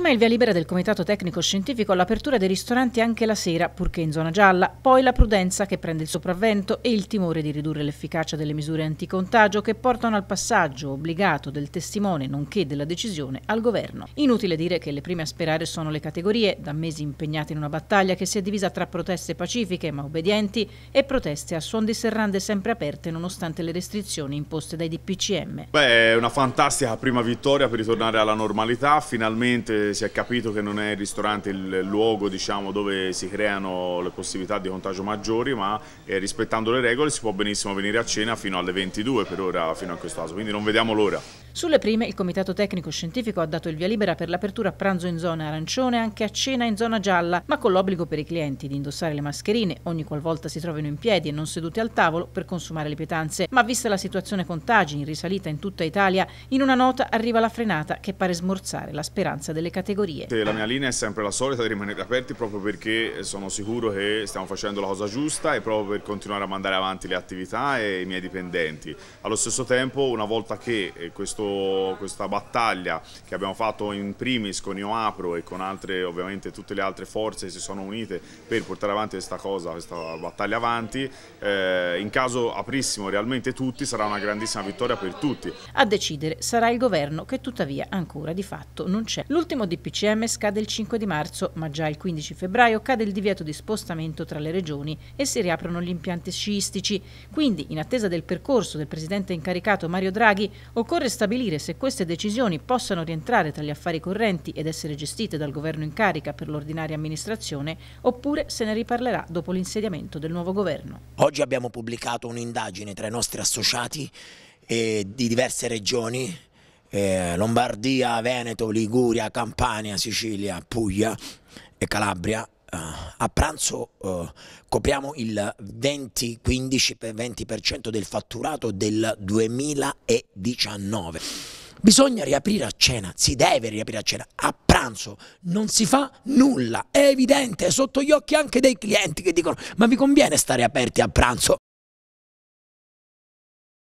Prima il via libera del Comitato Tecnico Scientifico all'apertura dei ristoranti anche la sera, purché in zona gialla, poi la prudenza che prende il sopravvento e il timore di ridurre l'efficacia delle misure anticontagio che portano al passaggio obbligato del testimone nonché della decisione al governo. Inutile dire che le prime a sperare sono le categorie, da mesi impegnate in una battaglia che si è divisa tra proteste pacifiche ma obbedienti e proteste a suon di serrande sempre aperte nonostante le restrizioni imposte dai DPCM. Beh, è una fantastica prima vittoria per ritornare alla normalità, finalmente si è capito che non è il ristorante il luogo diciamo, dove si creano le possibilità di contagio maggiori, ma eh, rispettando le regole si può benissimo venire a cena fino alle 22 per ora, fino a questo caso, quindi non vediamo l'ora. Sulle prime il Comitato Tecnico Scientifico ha dato il via libera per l'apertura a pranzo in zona arancione anche a cena in zona gialla, ma con l'obbligo per i clienti di indossare le mascherine ogni qualvolta si trovino in piedi e non seduti al tavolo per consumare le pietanze. Ma vista la situazione contagi in risalita in tutta Italia, in una nota arriva la frenata che pare smorzare la speranza delle categorie. La mia linea è sempre la solita di rimanere aperti proprio perché eh, sono sicuro che stiamo facendo la cosa giusta e proprio per continuare a mandare avanti le attività e i miei dipendenti. Allo stesso tempo, una volta che eh, questo questa battaglia che abbiamo fatto in primis con Ioapro e con altre, ovviamente tutte le altre forze che si sono unite per portare avanti questa cosa, questa battaglia avanti, eh, in caso aprissimo realmente tutti sarà una grandissima vittoria per tutti. A decidere sarà il governo che tuttavia ancora di fatto non c'è. L'ultimo DPCM scade il 5 di marzo, ma già il 15 febbraio cade il divieto di spostamento tra le regioni e si riaprono gli impianti sciistici. Quindi, in attesa del percorso del presidente incaricato Mario Draghi, occorre stabilire stabilire se queste decisioni possano rientrare tra gli affari correnti ed essere gestite dal governo in carica per l'ordinaria amministrazione oppure se ne riparlerà dopo l'insediamento del nuovo governo. Oggi abbiamo pubblicato un'indagine tra i nostri associati eh, di diverse regioni eh, Lombardia, Veneto, Liguria, Campania, Sicilia, Puglia e Calabria eh, a pranzo eh, copriamo il 20-15-20% del fatturato del 2019. Bisogna riaprire a cena, si deve riaprire a cena. A pranzo non si fa nulla, è evidente, è sotto gli occhi anche dei clienti che dicono ma vi conviene stare aperti a pranzo